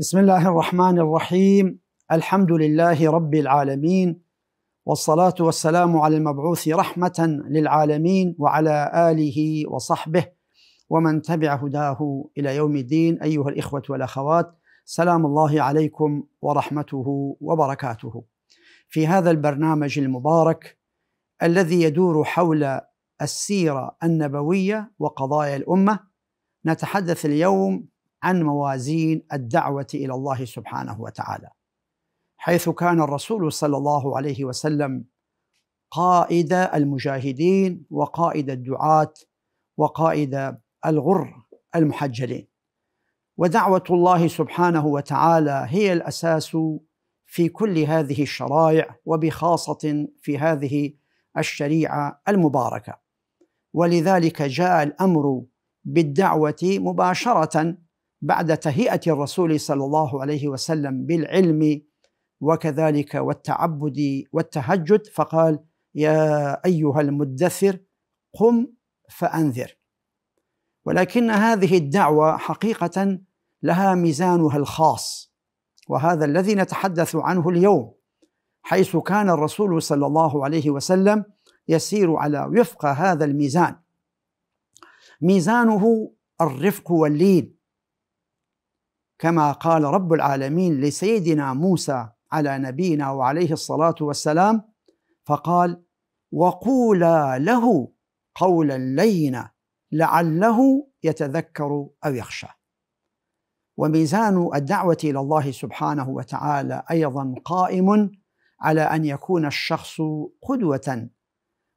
بسم الله الرحمن الرحيم الحمد لله رب العالمين والصلاة والسلام على المبعوث رحمة للعالمين وعلى آله وصحبه ومن تبع هداه إلى يوم الدين أيها الإخوة والأخوات سلام الله عليكم ورحمته وبركاته في هذا البرنامج المبارك الذي يدور حول السيرة النبوية وقضايا الأمة نتحدث اليوم عن موازين الدعوه الى الله سبحانه وتعالى حيث كان الرسول صلى الله عليه وسلم قائد المجاهدين وقائد الدعاه وقائد الغر المحجلين ودعوه الله سبحانه وتعالى هي الاساس في كل هذه الشرائع وبخاصه في هذه الشريعه المباركه ولذلك جاء الامر بالدعوه مباشره بعد تهيئه الرسول صلى الله عليه وسلم بالعلم وكذلك والتعبد والتهجد فقال يا ايها المدثر قم فانذر ولكن هذه الدعوه حقيقه لها ميزانها الخاص وهذا الذي نتحدث عنه اليوم حيث كان الرسول صلى الله عليه وسلم يسير على وفق هذا الميزان ميزانه الرفق واللين كما قال رب العالمين لسيدنا موسى على نبينا وعليه الصلاه والسلام فقال وقولا له قولا لينا لعله يتذكر او يخشى وميزان الدعوه الى الله سبحانه وتعالى ايضا قائم على ان يكون الشخص قدوه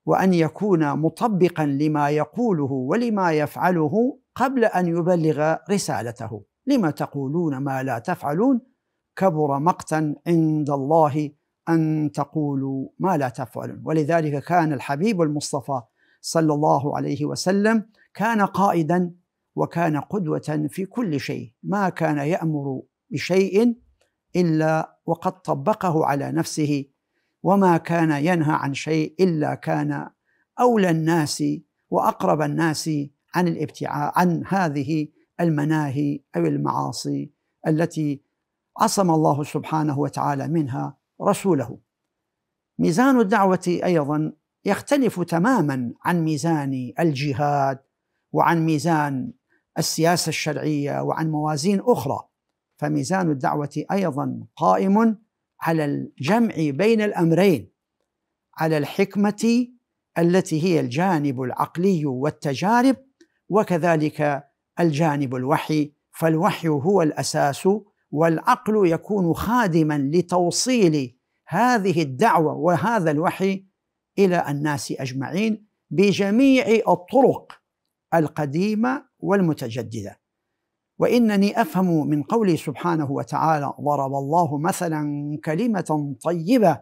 وان يكون مطبقا لما يقوله ولما يفعله قبل ان يبلغ رسالته لم تقولون ما لا تفعلون كبر مقتا عند الله ان تقولوا ما لا تفعلون ولذلك كان الحبيب المصطفى صلى الله عليه وسلم كان قائدا وكان قدوه في كل شيء ما كان يامر بشيء الا وقد طبقه على نفسه وما كان ينهى عن شيء الا كان اولى الناس واقرب الناس عن الابتعاد عن هذه المناهي او المعاصي التي عصم الله سبحانه وتعالى منها رسوله. ميزان الدعوه ايضا يختلف تماما عن ميزان الجهاد وعن ميزان السياسه الشرعيه وعن موازين اخرى. فميزان الدعوه ايضا قائم على الجمع بين الامرين على الحكمه التي هي الجانب العقلي والتجارب وكذلك الجانب الوحي فالوحي هو الاساس والعقل يكون خادما لتوصيل هذه الدعوه وهذا الوحي الى الناس اجمعين بجميع الطرق القديمه والمتجدده وانني افهم من قوله سبحانه وتعالى ضرب الله مثلا كلمه طيبه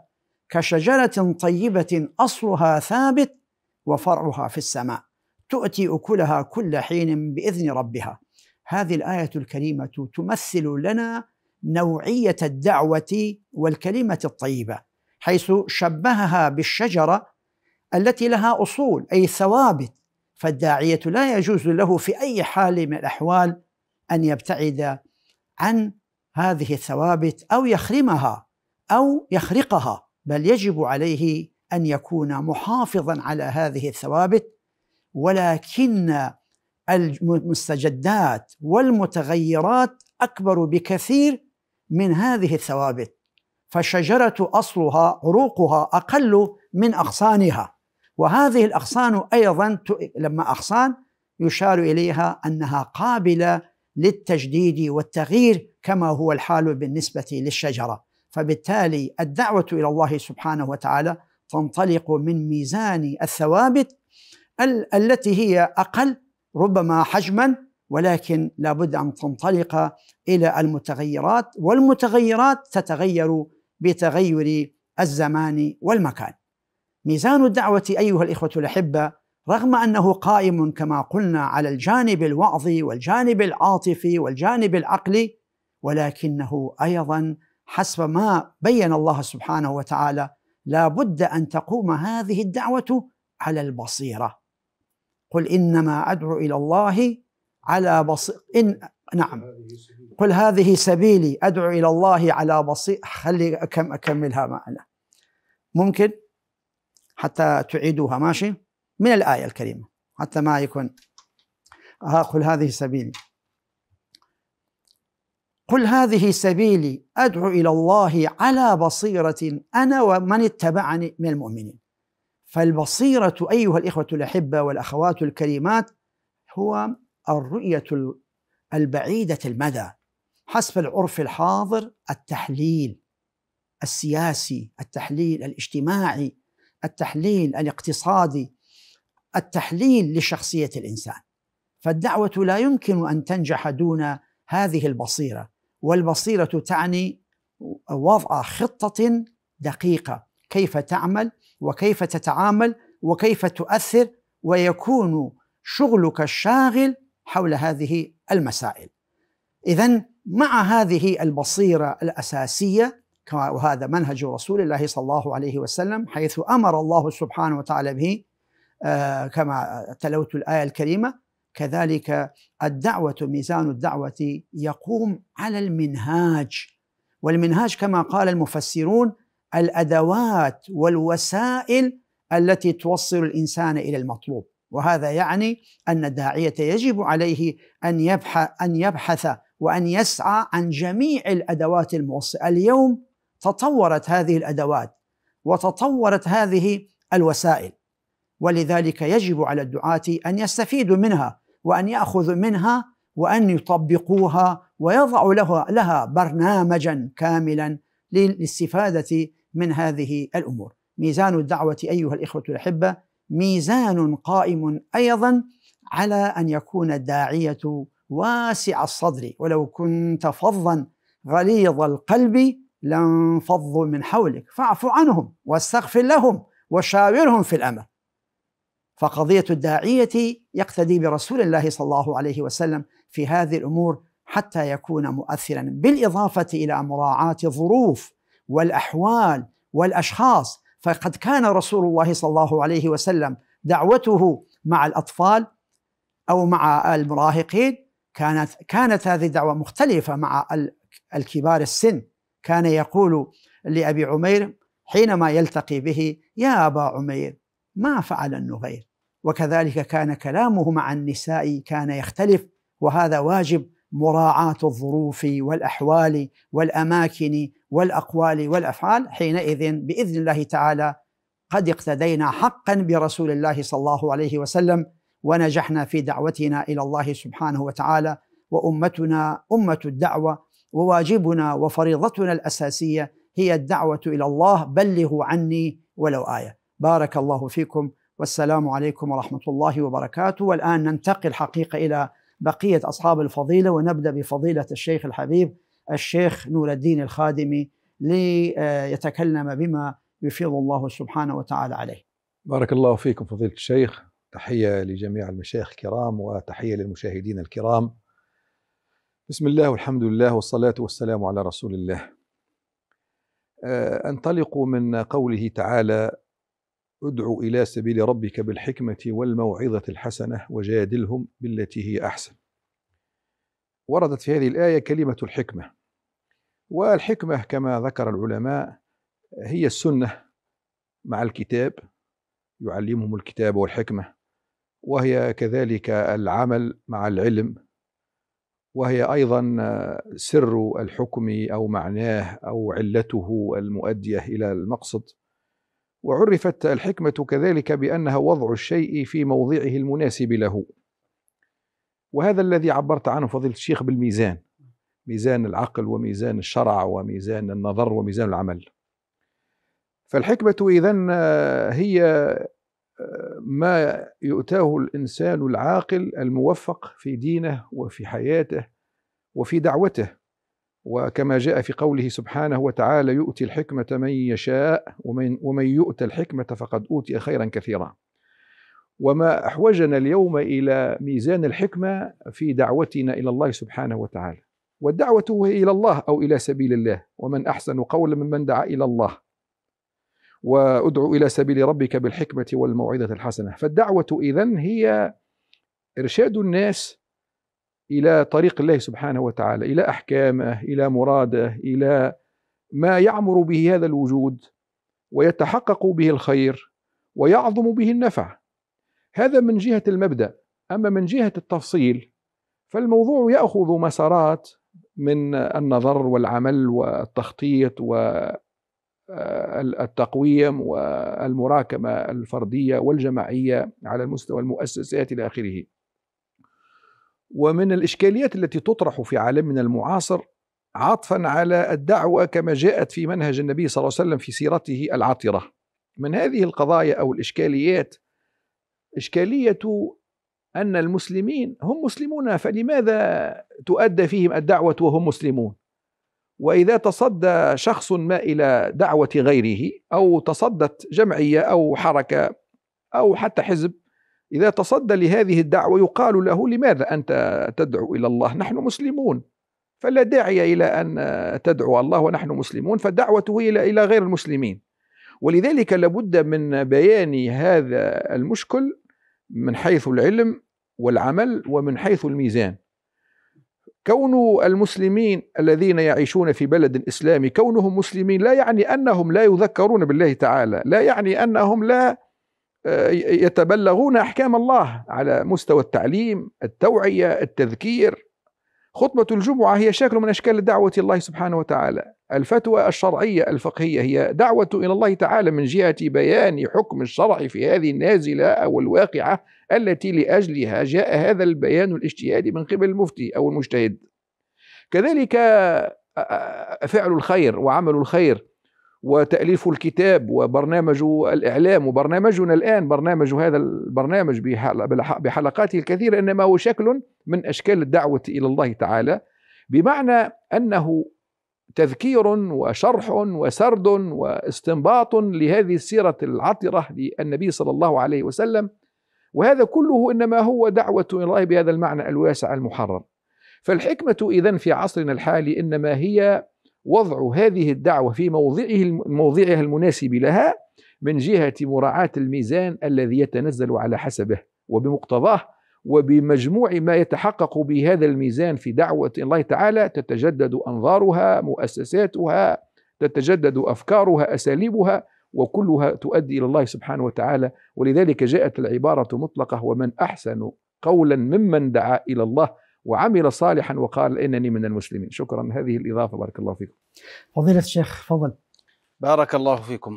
كشجره طيبه اصلها ثابت وفرعها في السماء تؤتي اكلها كل حين باذن ربها هذه الايه الكريمه تمثل لنا نوعيه الدعوه والكلمه الطيبه حيث شبهها بالشجره التي لها اصول اي ثوابت فالداعيه لا يجوز له في اي حال من الاحوال ان يبتعد عن هذه الثوابت او يخرمها او يخرقها بل يجب عليه ان يكون محافظا على هذه الثوابت ولكن المستجدات والمتغيرات اكبر بكثير من هذه الثوابت فالشجره اصلها عروقها اقل من اغصانها وهذه الاغصان ايضا لما اغصان يشار اليها انها قابله للتجديد والتغيير كما هو الحال بالنسبه للشجره فبالتالي الدعوه الى الله سبحانه وتعالى تنطلق من ميزان الثوابت التي هي اقل ربما حجما ولكن لابد ان تنطلق الى المتغيرات والمتغيرات تتغير بتغير الزمان والمكان. ميزان الدعوه ايها الاخوه الاحبه رغم انه قائم كما قلنا على الجانب الوعظي والجانب العاطفي والجانب العقلي ولكنه ايضا حسب ما بين الله سبحانه وتعالى لا بد ان تقوم هذه الدعوه على البصيره قل إنما أدعو إلى الله على بصير إن نعم قل هذه سبيلي أدعو إلى الله على بصير خلي أكم أكملها معنا ممكن حتى تعيدوها ماشي من الآية الكريمة حتى ما يكون آه، قل هذه سبيلي قل هذه سبيلي أدعو إلى الله على بصيرة أنا ومن اتبعني من المؤمنين فالبصيرة أيها الإخوة الأحبة والأخوات الكريمات هو الرؤية البعيدة المدى حسب العرف الحاضر التحليل السياسي، التحليل الاجتماعي، التحليل الاقتصادي، التحليل لشخصية الإنسان. فالدعوة لا يمكن أن تنجح دون هذه البصيرة، والبصيرة تعني وضع خطة دقيقة، كيف تعمل؟ وكيف تتعامل وكيف تؤثر ويكون شغلك الشاغل حول هذه المسائل اذا مع هذه البصيره الاساسيه وهذا منهج رسول الله صلى الله عليه وسلم حيث امر الله سبحانه وتعالى به آه، كما تلوت الايه الكريمه كذلك الدعوه ميزان الدعوه يقوم على المنهاج والمنهاج كما قال المفسرون الادوات والوسائل التي توصل الانسان الى المطلوب وهذا يعني ان الداعيه يجب عليه ان يبحث ان يبحث وان يسعى عن جميع الادوات الموصله اليوم تطورت هذه الادوات وتطورت هذه الوسائل ولذلك يجب على الدعاة ان يستفيدوا منها وان ياخذوا منها وان يطبقوها ويضعوا لها برنامجا كاملا للاستفادة من هذه الأمور ميزان الدعوة أيها الإخوة الأحبة ميزان قائم أيضا على أن يكون الداعية واسع الصدر ولو كنت فظا غليظ القلب لانفضوا من حولك فاعف عنهم واستغفر لهم وشاورهم في الأمر فقضية الداعية يقتدي برسول الله صلى الله عليه وسلم في هذه الأمور حتى يكون مؤثرا بالاضافه الى مراعاه الظروف والاحوال والاشخاص فقد كان رسول الله صلى الله عليه وسلم دعوته مع الاطفال او مع المراهقين كانت كانت هذه الدعوه مختلفه مع الكبار السن كان يقول لابي عمير حينما يلتقي به يا ابا عمير ما فعل النغير وكذلك كان كلامه مع النساء كان يختلف وهذا واجب مراعاه الظروف والاحوال والاماكن والاقوال والافعال حينئذ باذن الله تعالى قد اقتدينا حقا برسول الله صلى الله عليه وسلم ونجحنا في دعوتنا الى الله سبحانه وتعالى وامتنا امه الدعوه وواجبنا وفريضتنا الاساسيه هي الدعوه الى الله بلغوا عني ولو ايه بارك الله فيكم والسلام عليكم ورحمه الله وبركاته والان ننتقل حقيقه الى بقية أصحاب الفضيلة ونبدأ بفضيلة الشيخ الحبيب الشيخ نور الدين الخادمي ليتكلم آه، بما يفيض الله سبحانه وتعالى عليه بارك الله فيكم فضيلة الشيخ تحية لجميع المشايخ الكرام وتحية للمشاهدين الكرام بسم الله والحمد لله والصلاة والسلام على رسول الله آه، أنطلق من قوله تعالى ادع إلى سبيل ربك بالحكمة والموعظة الحسنة وجادلهم بالتي هي أحسن وردت في هذه الآية كلمة الحكمة والحكمة كما ذكر العلماء هي السنة مع الكتاب يعلمهم الكتاب والحكمة وهي كذلك العمل مع العلم وهي ايضا سر الحكم او معناه او علته المؤديه الى المقصد وعرفت الحكمة كذلك بأنها وضع الشيء في موضعه المناسب له وهذا الذي عبرت عنه فضيلة الشيخ بالميزان ميزان العقل وميزان الشرع وميزان النظر وميزان العمل فالحكمة إذا هي ما يؤتاه الإنسان العاقل الموفق في دينه وفي حياته وفي دعوته وكما جاء في قوله سبحانه وتعالى يؤتي الحكمة من يشاء ومن, ومن يؤت الحكمة فقد أوتي خيرا كثيرا وما أحوجنا اليوم إلى ميزان الحكمة في دعوتنا إلى الله سبحانه وتعالى والدعوة هي إلى الله أو إلى سبيل الله ومن أحسن قولا ممن دعا إلى الله وأدعو إلى سبيل ربك بالحكمة والموعظة الحسنة فالدعوة إذن هي إرشاد الناس الى طريق الله سبحانه وتعالى الى احكامه الى مراده الى ما يعمر به هذا الوجود ويتحقق به الخير ويعظم به النفع هذا من جهه المبدا اما من جهه التفصيل فالموضوع ياخذ مسارات من النظر والعمل والتخطيط والتقويم آه، والمراكمه الفرديه والجماعيه على المستوى المؤسسات الى اخره ومن الإشكاليات التي تطرح في عالمنا المعاصر عطفا على الدعوة كما جاءت في منهج النبي صلى الله عليه وسلم في سيرته العطرة من هذه القضايا أو الإشكاليات إشكالية أن المسلمين هم مسلمون فلماذا تؤدى فيهم الدعوة وهم مسلمون وإذا تصدى شخص ما إلى دعوة غيره أو تصدت جمعية أو حركة أو حتى حزب إذا تصدى لهذه الدعوة يقال له لماذا أنت تدعو إلى الله نحن مسلمون فلا داعي إلى أن تدعو الله ونحن مسلمون فدعوته إلى غير المسلمين ولذلك لابد من بيان هذا المشكل من حيث العلم والعمل ومن حيث الميزان كون المسلمين الذين يعيشون في بلد اسلامي كونهم مسلمين لا يعني انهم لا يذكرون بالله تعالى لا يعني انهم لا آه، يتبلغون احكام الله على مستوى التعليم، التوعيه، التذكير. خطبه الجمعه هي شكل من اشكال دعوه الله سبحانه وتعالى. الفتوى الشرعيه الفقهيه هي دعوه الى الله تعالى من جهه بيان حكم الشرع في هذه النازله او الواقعه التي لاجلها جاء هذا البيان الاجتهادي من قبل المفتي او المجتهد. كذلك آه، آه، فعل الخير وعمل الخير وتأليف الكتاب وبرنامج الإعلام وبرنامجنا الآن برنامج هذا البرنامج بحلقاته الكثيرة إنما هو شكل من أشكال الدعوة إلى الله تعالى بمعنى أنه تذكير وشرح وسرد واستنباط لهذه السيرة العطرة للنبي صلى الله عليه وسلم وهذا كله إنما هو دعوة إلى الله بهذا المعنى الواسع المحرر فالحكمة إذا في عصرنا الحالي إنما هي وضع هذه الدعوة في موضعه موضعها المناسب لها من جهة مراعاة الميزان الذي يتنزل على حسبه وبمقتضاه وبمجموع ما يتحقق بهذا الميزان في دعوة الله تعالى تتجدد أنظارها مؤسساتها تتجدد أفكارها أساليبها وكلها تؤدي إلى الله سبحانه وتعالى ولذلك جاءت العبارة مطلقة ومن أحسن قولا ممن دعا إلى الله وعمل صالحا وقال انني من المسلمين شكرا هذه الاضافه بارك الله فيكم فضيله الشيخ فضل بارك الله فيكم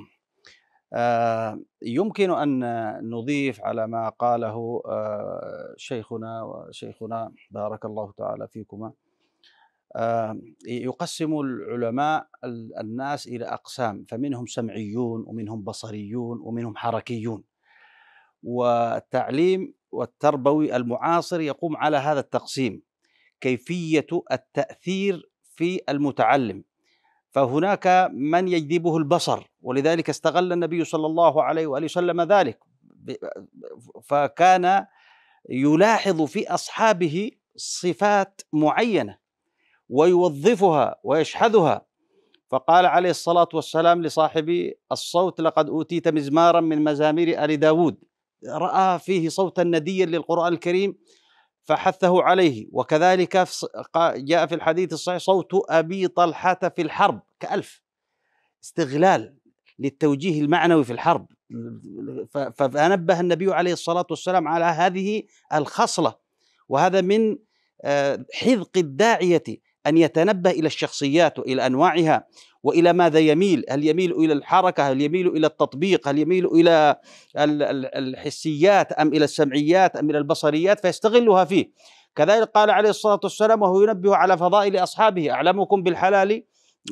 آه، يمكن ان نضيف على ما قاله آه، شيخنا وشيخنا بارك الله تعالى فيكما آه، يقسم العلماء الناس الى اقسام فمنهم سمعيون ومنهم بصريون ومنهم حركيون والتعليم والتربوي المعاصر يقوم على هذا التقسيم كيفيه التاثير في المتعلم فهناك من يجذبه البصر ولذلك استغل النبي صلى الله عليه واله وسلم ذلك فكان يلاحظ في اصحابه صفات معينه ويوظفها ويشحذها فقال عليه الصلاه والسلام لصاحب الصوت لقد اوتيت مزمارا من مزامير ال داود رأى فيه صوتا نديا للقرآن الكريم فحثه عليه وكذلك جاء في الحديث الصحيح صوت أبي طلحة في الحرب كألف استغلال للتوجيه المعنوي في الحرب فنبه النبي عليه الصلاة والسلام على هذه الخصلة وهذا من آه، حذق الداعية أن يتنبه إلى الشخصيات وإلى أنواعها وإلى ماذا يميل هل يميل إلى الحركة هل يميل إلى التطبيق هل يميل إلى الحسيات أم إلى السمعيات أم إلى البصريات فيستغلها فيه كذلك قال عليه الصلاة والسلام وهو ينبه على فضائل أصحابه أعلمكم بالحلال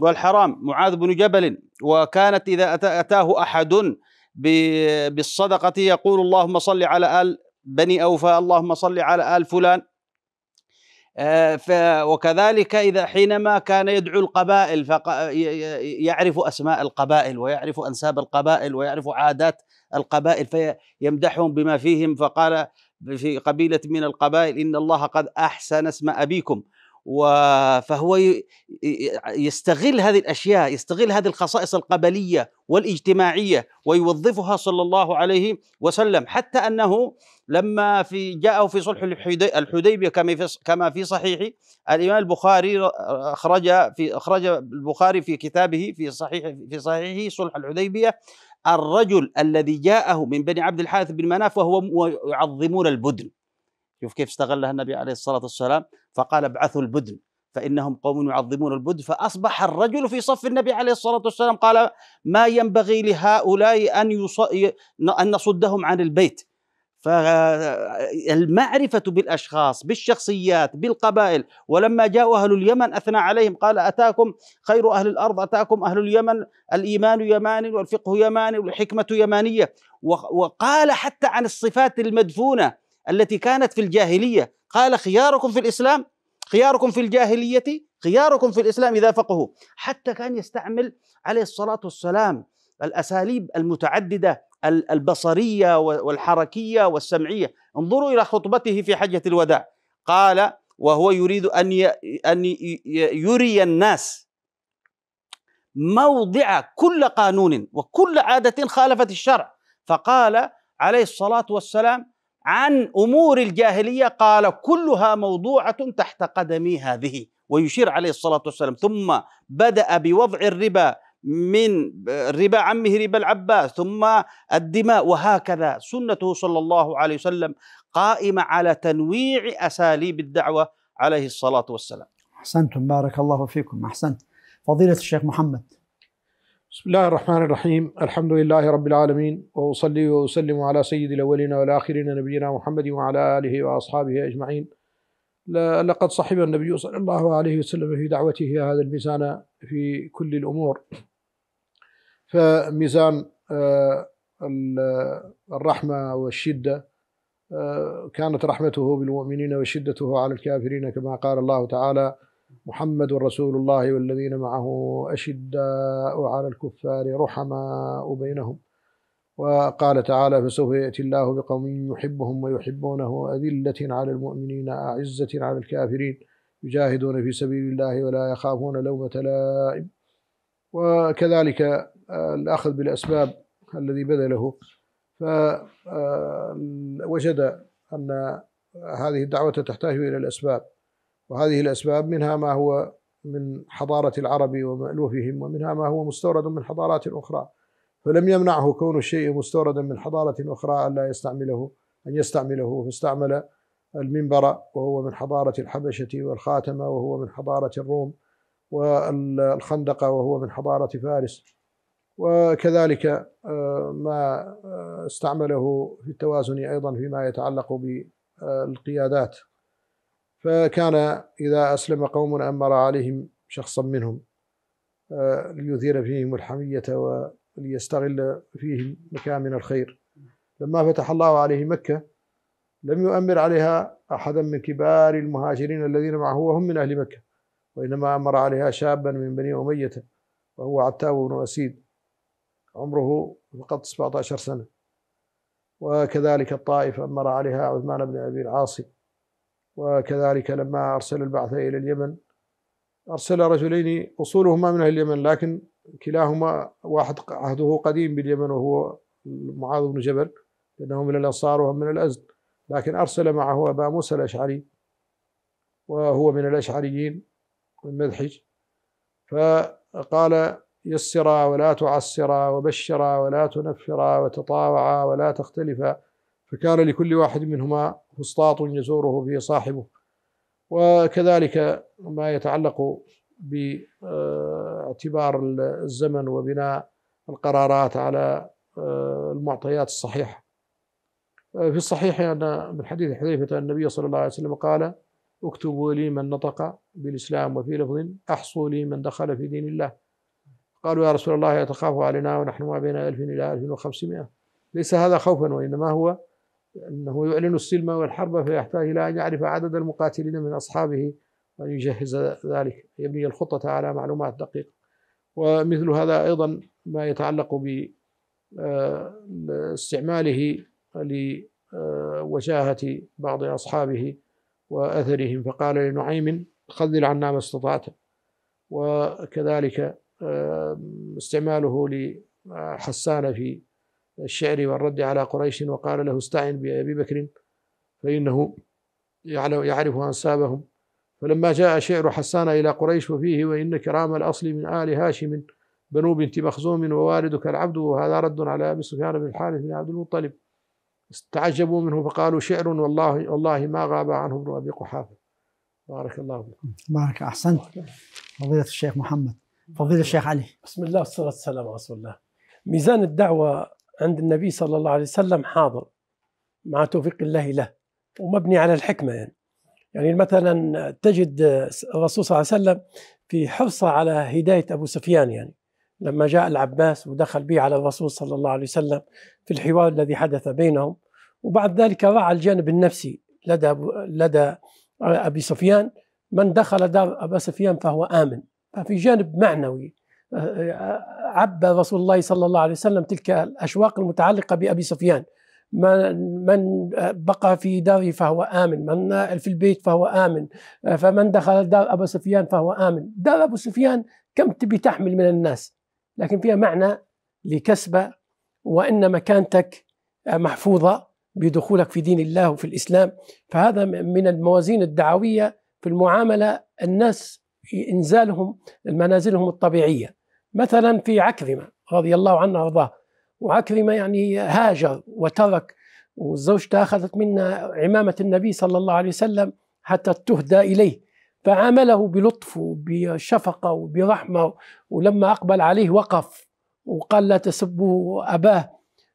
والحرام معاذ بن جبل وكانت إذا أتاه أحد بالصدقة يقول اللهم صل على آل بني أوفى اللهم صل على آل فلان آه، وكذلك إذا حينما كان يدعو القبائل يعرف أسماء القبائل ويعرف أنساب القبائل ويعرف عادات القبائل فيمدحهم بما فيهم فقال في قبيلة من القبائل إن الله قد أحسن اسم أبيكم فهو يستغل هذه الاشياء يستغل هذه الخصائص القبليه والاجتماعيه ويوظفها صلى الله عليه وسلم حتى انه لما في جاءه في صلح الحديبيه كما كما في صحيح الامام البخاري آه، اخرج في اخرج البخاري في كتابه في صحيح في صحيحه صلح الحديبيه الرجل الذي جاءه من بني عبد الحارث بن مناف وهو يعظمون البدن شوف كيف استغلها النبي عليه الصلاة والسلام فقال ابعثوا البدن فإنهم قوم يعظمون البدن فأصبح الرجل في صف النبي عليه الصلاة والسلام قال ما ينبغي لهؤلاء أن, يص... أن نصدهم عن البيت فالمعرفة بالأشخاص بالشخصيات بالقبائل ولما جاءوا أهل اليمن أثنى عليهم قال أتاكم خير أهل الأرض أتاكم أهل اليمن الإيمان يماني والفقه يماني والحكمة يمانية وقال حتى عن الصفات المدفونة التي كانت في الجاهلية قال خياركم في الإسلام خياركم في الجاهلية خياركم في الإسلام إذا فقه حتى كان يستعمل عليه الصلاة والسلام الأساليب المتعددة البصرية والحركية والسمعية انظروا إلى خطبته في حجة الوداع قال وهو يريد أن أن يري الناس موضع كل قانون وكل عادة خالفت الشرع فقال عليه الصلاة والسلام عن امور الجاهليه قال كلها موضوعه تحت قدمي هذه ويشير عليه الصلاه والسلام ثم بدا بوضع الربا من ربا عمه ربا العباس ثم الدماء وهكذا سنته صلى الله عليه وسلم قائمه على تنويع اساليب الدعوه عليه الصلاه والسلام. احسنتم بارك الله فيكم احسنت. فضيله الشيخ محمد بسم الله الرحمن الرحيم الحمد لله رب العالمين وأصلي وأسلم على سيد الأولين والآخرين نبينا محمد وعلى آله وأصحابه أجمعين لقد صحب النبي صلى الله عليه وسلم في دعوته هذا الميزان في كل الأمور فميزان آه، الرحمة والشدة آه، كانت رحمته بالمؤمنين وشدته على الكافرين كما قال الله تعالى محمد رسول الله والذين معه أشداء على الكفار رحماء بينهم وقال تعالى فسوف يأتي الله بقوم يحبهم ويحبونه أذلة على المؤمنين أعزة على الكافرين يجاهدون في سبيل الله ولا يخافون لومة لائم وكذلك آه، الأخذ بالأسباب الذي بذله فوجد آه، أن هذه الدعوة تحتاج إلى الأسباب وهذه الأسباب منها ما هو من حضارة العرب ومألوفهم ومنها ما هو مستورد من حضارات أخرى فلم يمنعه كون الشيء مستوردا من حضارة أخرى أن لا يستعمله أن يستعمله فاستعمل المنبر وهو من حضارة الحبشة والخاتم وهو من حضارة الروم والخندق وهو من حضارة فارس وكذلك آه، ما استعمله في التوازن أيضا فيما يتعلق بالقيادات فكان إذا أسلم قوم أمر عليهم شخصا منهم آه، ليثير فيهم الحمية وليستغل فيهم مكان من الخير لما فتح الله عليه مكة لم يؤمر عليها أحدا من كبار المهاجرين الذين معه وهم من أهل مكة وإنما أمر عليها شابا من بني أمية وهو عتاب بن أسيد عمره فقط 17 سنة وكذلك الطائف أمر عليها عثمان بن أبي العاصي وكذلك لما أرسل البعث إلى اليمن أرسل رجلين أصولهما من أهل اليمن لكن كلاهما واحد عهده قديم باليمن وهو معاذ بن جبل لأنه من الأنصار وهو من الأزد لكن أرسل معه أبا موسى الأشعري وهو من الأشعريين من مدحج فقال يسرا ولا تعسرا وبشرا ولا تنفرا وتطاوعا ولا تختلفا فكان لكل واحد منهما فسطاط يزوره به صاحبه وكذلك ما يتعلق باعتبار الزمن وبناء القرارات على آه، المعطيات الصحيحة في الصحيح أن من حديث حذيفة النبي صلى الله عليه وسلم قال اكتبوا لي من نطق بالإسلام وفي لفظ أحصوا لي من دخل في دين الله قالوا يا رسول الله يتخاف علينا ونحن ما بين ألف إلى ألف وخمسمائة ليس هذا خوفا وإنما هو أنه يعلن السلم والحرب فيحتاج إلى أن يعرف عدد المقاتلين من أصحابه وأن يجهز ذلك يبني الخطة على معلومات دقيقة ومثل هذا أيضا ما يتعلق باستعماله آه، لوجاهة بعض أصحابه وأثرهم فقال لنعيم خذل عنا ما استطعت وكذلك آه، استعماله لحسان في الشعر والرد على قريش وقال له استعن بأبي بكر فإنه يعرف أنسابهم فلما جاء شعر حسان إلى قريش وفيه وإن كرام الأصل من آل هاشم بنو بنت مخزوم ووالدك العبد وهذا رد على أبي سفيان بن الحارث بن عبد المطلب تعجبوا منه فقالوا شعر والله والله ما غاب عنه ابن أبي قحافة بارك الله فيكم بارك أحسنت فضيلة الشيخ محمد فضيلة الشيخ علي بسم الله والصلاة والسلام على رسول الله ميزان الدعوة عند النبي صلى الله عليه وسلم حاضر مع توفيق الله له ومبني على الحكمة يعني يعني مثلا تجد الرسول صلى الله عليه وسلم في حرصه على هداية أبو سفيان يعني لما جاء العباس ودخل به على الرسول صلى الله عليه وسلم في الحوار الذي حدث بينهم وبعد ذلك راعى الجانب النفسي لدى لدى أبي سفيان من دخل دار أبا سفيان فهو آمن ففي جانب معنوي أه، أه، عبى رسول الله صلى الله عليه وسلم تلك الأشواق المتعلقة بأبي سفيان من من بقى في داره فهو آمن من في البيت فهو آمن فمن دخل دار أبو سفيان فهو آمن دار أبو سفيان كم تبي تحمل من الناس لكن فيها معنى لكسبة وإن مكانتك محفوظة بدخولك في دين الله وفي الإسلام فهذا من الموازين الدعوية في المعاملة الناس انزالهم منازلهم الطبيعيه مثلا في عكرمة رضي الله عنه وارضاه وعكرمة يعني هاجر وترك وزوجته أخذت منا عمامة النبي صلى الله عليه وسلم حتى تهدى إليه فعامله بلطف وبشفقة وبرحمة ولما أقبل عليه وقف وقال لا تسبوا أباه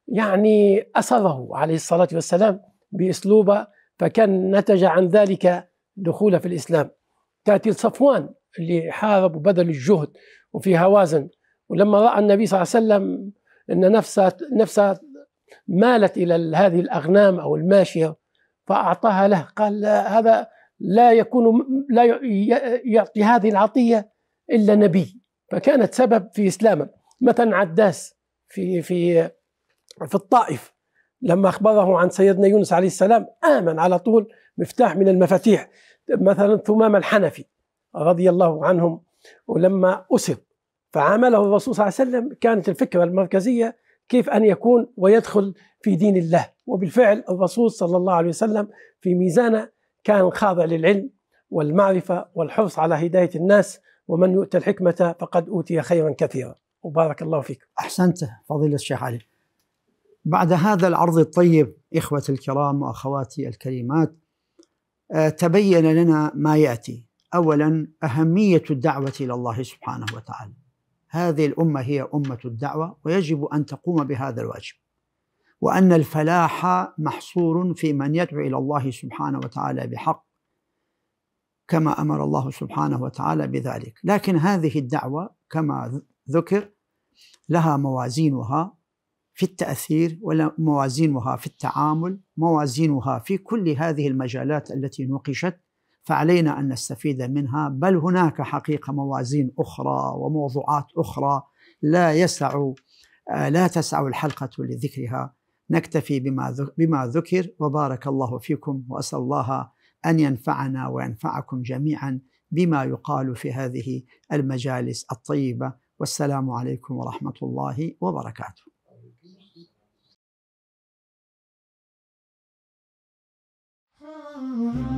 يعني أسره عليه الصلاة والسلام بأسلوبه فكان نتج عن ذلك دخوله في الإسلام تأتي صفوان اللي حارب وبذل الجهد وفيها وزن ولما راى النبي صلى الله عليه وسلم ان نفسه نفسه مالت الى هذه الاغنام او الماشيه فاعطاها له قال لا هذا لا يكون لا يعطي هذه العطيه الا نبي فكانت سبب في اسلامه مثلا عداس في في في الطائف لما اخبره عن سيدنا يونس عليه السلام امن على طول مفتاح من المفاتيح مثلا ثمام الحنفي رضي الله عنهم ولما أسر فعامله الرسول صلى الله عليه وسلم كانت الفكرة المركزية كيف أن يكون ويدخل في دين الله وبالفعل الرسول صلى الله عليه وسلم في ميزانه كان خاضع للعلم والمعرفة والحرص على هداية الناس ومن يؤتى الحكمة فقد أوتي خيرا كثيرا وبارك الله فيك أحسنت فضيلة الشيخ علي بعد هذا العرض الطيب إخوة الكرام وأخواتي الكريمات آه، تبين لنا ما يأتي اولا اهميه الدعوه الى الله سبحانه وتعالى هذه الامه هي امه الدعوه ويجب ان تقوم بهذا الواجب وان الفلاح محصور في من يدعو الى الله سبحانه وتعالى بحق كما امر الله سبحانه وتعالى بذلك لكن هذه الدعوه كما ذكر لها موازينها في التاثير وموازينها في التعامل موازينها في كل هذه المجالات التي نوقشت فعلينا ان نستفيد منها بل هناك حقيقه موازين اخرى وموضوعات اخرى لا يسع آه، لا تسع الحلقه لذكرها نكتفي بما بما ذكر وبارك الله فيكم واسال الله ان ينفعنا وينفعكم جميعا بما يقال في هذه المجالس الطيبه والسلام عليكم ورحمه الله وبركاته Mm-hmm.